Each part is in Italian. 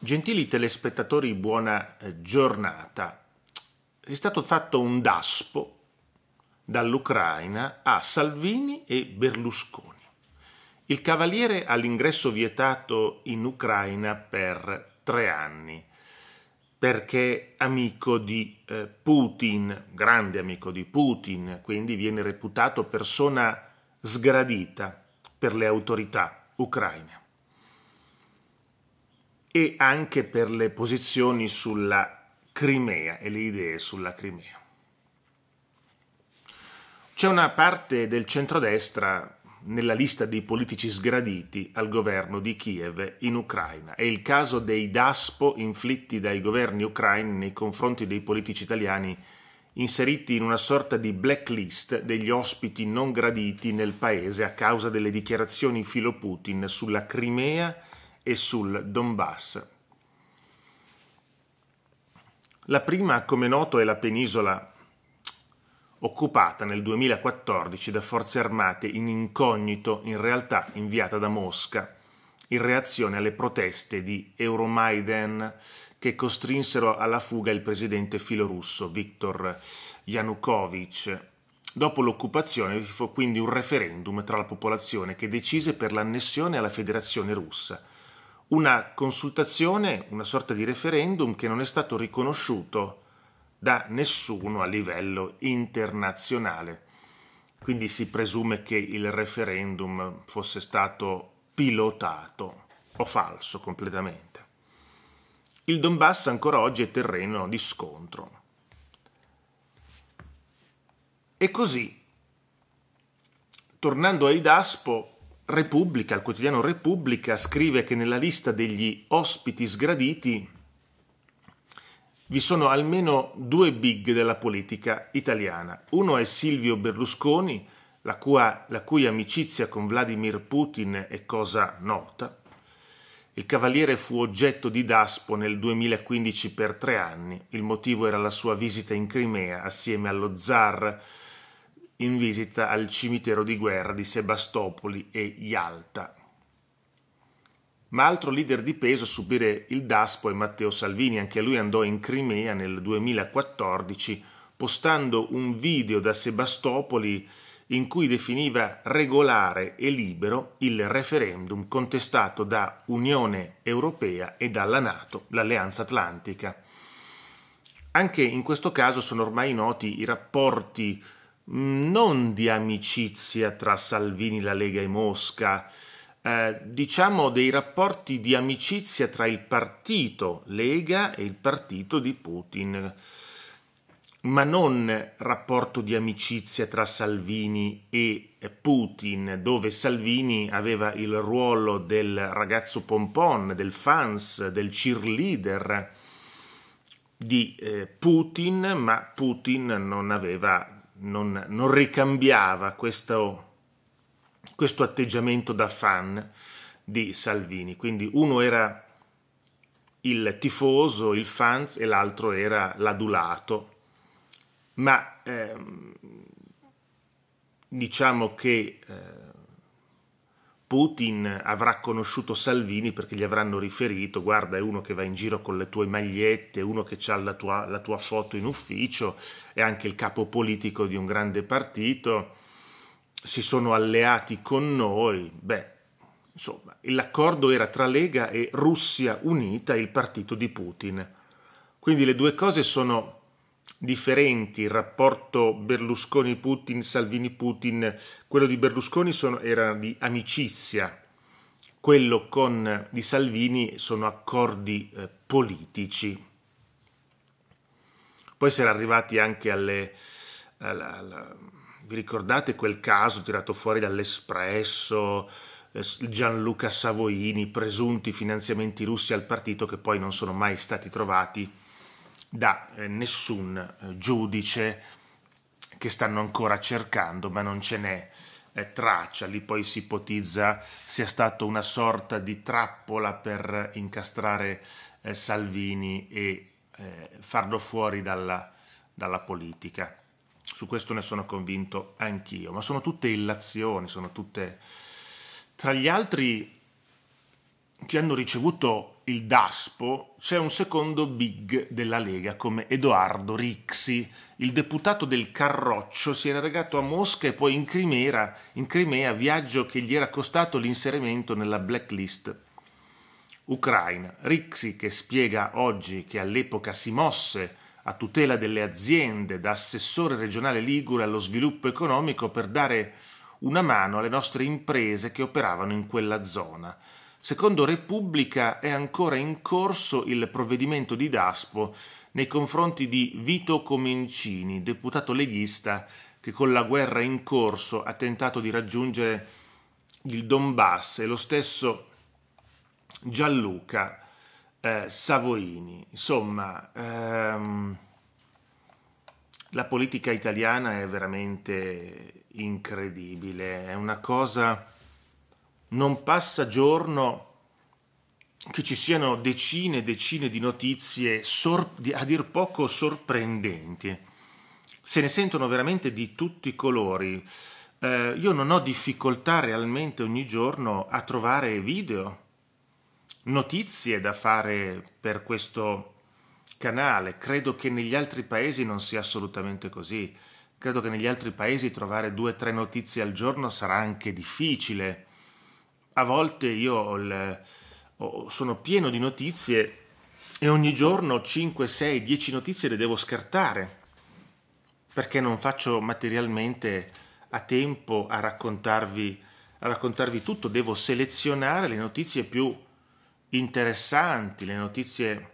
Gentili telespettatori, buona eh, giornata. È stato fatto un daspo dall'Ucraina a Salvini e Berlusconi. Il cavaliere ha l'ingresso vietato in Ucraina per tre anni perché amico di eh, Putin, grande amico di Putin, quindi viene reputato persona sgradita per le autorità ucraine e anche per le posizioni sulla Crimea e le idee sulla Crimea. C'è una parte del centrodestra nella lista dei politici sgraditi al governo di Kiev in Ucraina. È il caso dei DASPO inflitti dai governi ucraini nei confronti dei politici italiani inseriti in una sorta di blacklist degli ospiti non graditi nel paese a causa delle dichiarazioni filo Putin sulla Crimea e sul Donbass. La prima, come noto, è la penisola occupata nel 2014 da forze armate in incognito, in realtà inviata da Mosca, in reazione alle proteste di Euromaidan che costrinsero alla fuga il presidente filorusso Viktor Yanukovych. Dopo l'occupazione vi fu quindi un referendum tra la popolazione che decise per l'annessione alla Federazione russa una consultazione, una sorta di referendum che non è stato riconosciuto da nessuno a livello internazionale. Quindi si presume che il referendum fosse stato pilotato o falso completamente. Il Donbass ancora oggi è terreno di scontro. E così, tornando ai Daspo, Repubblica, il quotidiano Repubblica, scrive che nella lista degli ospiti sgraditi vi sono almeno due big della politica italiana. Uno è Silvio Berlusconi, la, cua, la cui amicizia con Vladimir Putin è cosa nota, il cavaliere fu oggetto di Daspo nel 2015 per tre anni. Il motivo era la sua visita in Crimea assieme allo zar in visita al cimitero di guerra di Sebastopoli e Yalta. Ma altro leader di peso a subire il DASPO è Matteo Salvini, anche lui andò in Crimea nel 2014 postando un video da Sebastopoli in cui definiva regolare e libero il referendum contestato da Unione Europea e dalla Nato, l'Alleanza Atlantica. Anche in questo caso sono ormai noti i rapporti Mm, non di amicizia tra Salvini, la Lega e Mosca, eh, diciamo dei rapporti di amicizia tra il partito Lega e il partito di Putin, ma non rapporto di amicizia tra Salvini e Putin, dove Salvini aveva il ruolo del ragazzo pompon, del fans, del cheerleader di eh, Putin, ma Putin non aveva non, non ricambiava questo, questo atteggiamento da fan di Salvini. Quindi uno era il tifoso, il fan, e l'altro era l'adulato. Ma ehm, diciamo che eh, Putin avrà conosciuto Salvini perché gli avranno riferito, guarda è uno che va in giro con le tue magliette, uno che ha la tua, la tua foto in ufficio, è anche il capo politico di un grande partito, si sono alleati con noi, beh, insomma, l'accordo era tra Lega e Russia Unita, il partito di Putin. Quindi le due cose sono differenti il rapporto Berlusconi-Putin, Salvini-Putin. Quello di Berlusconi sono, era di amicizia, quello con, di Salvini sono accordi eh, politici. Poi si era arrivati anche alle... Alla, alla, vi ricordate quel caso tirato fuori dall'Espresso, eh, Gianluca Savoini, presunti finanziamenti russi al partito che poi non sono mai stati trovati da eh, nessun eh, giudice che stanno ancora cercando, ma non ce n'è eh, traccia. Lì poi si ipotizza sia stata una sorta di trappola per incastrare Salvini e farlo fuori dalla, dalla, politica. Su questo ne sono convinto anch'io, ma sono tutte illazioni, sono tutte... Tra gli altri che hanno ricevuto il DASPO c'è un secondo big della Lega come Edoardo Rixi. Il deputato del Carroccio si era regato a Mosca e poi in Crimea, in Crimea viaggio che gli era costato l'inserimento nella blacklist ucraina. Rixi che spiega oggi che all'epoca si mosse a tutela delle aziende da assessore regionale Ligure allo sviluppo economico per dare una mano alle nostre imprese che operavano in quella zona. Secondo Repubblica è ancora in corso il provvedimento di Daspo nei confronti di Vito Comencini, deputato leghista che con la guerra in corso ha tentato di raggiungere il Donbass e lo stesso Gianluca eh, Savoini. Insomma, ehm, la politica italiana è veramente incredibile, è una cosa non passa giorno che ci siano decine e decine di notizie a dir poco sorprendenti. Se ne sentono veramente di tutti i colori. Eh, io non ho difficoltà realmente ogni giorno a trovare video, notizie da fare per questo canale. Credo che negli altri paesi non sia assolutamente così. Credo che negli altri paesi trovare due o tre notizie al giorno sarà anche difficile a volte io il, oh, sono pieno di notizie e ogni giorno 5, 6, 10 notizie le devo scartare perché non faccio materialmente a tempo a raccontarvi, a raccontarvi tutto, devo selezionare le notizie più interessanti, le notizie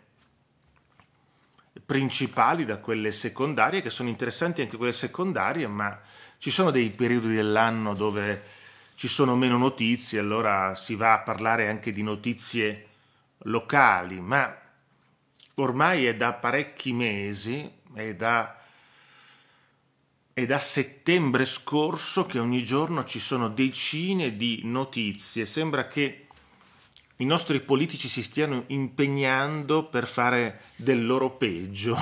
principali da quelle secondarie, che sono interessanti anche quelle secondarie, ma ci sono dei periodi dell'anno dove ci sono meno notizie, allora si va a parlare anche di notizie locali, ma ormai è da parecchi mesi, è da, è da settembre scorso che ogni giorno ci sono decine di notizie, sembra che i nostri politici si stiano impegnando per fare del loro peggio,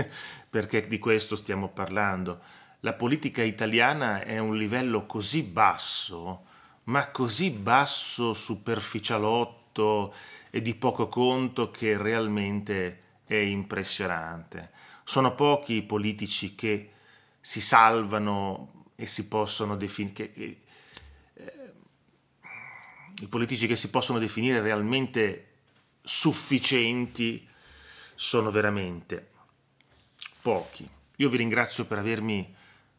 perché di questo stiamo parlando la politica italiana è a un livello così basso, ma così basso, superficialotto e di poco conto che realmente è impressionante. Sono pochi i politici che si salvano e si possono definire eh, i politici che si possono definire realmente sufficienti sono veramente pochi. Io vi ringrazio per avermi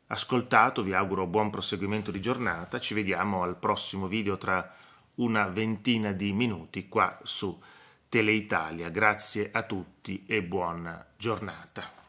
ascoltato, vi auguro buon proseguimento di giornata, ci vediamo al prossimo video tra una ventina di minuti qua su Teleitalia. Grazie a tutti e buona giornata.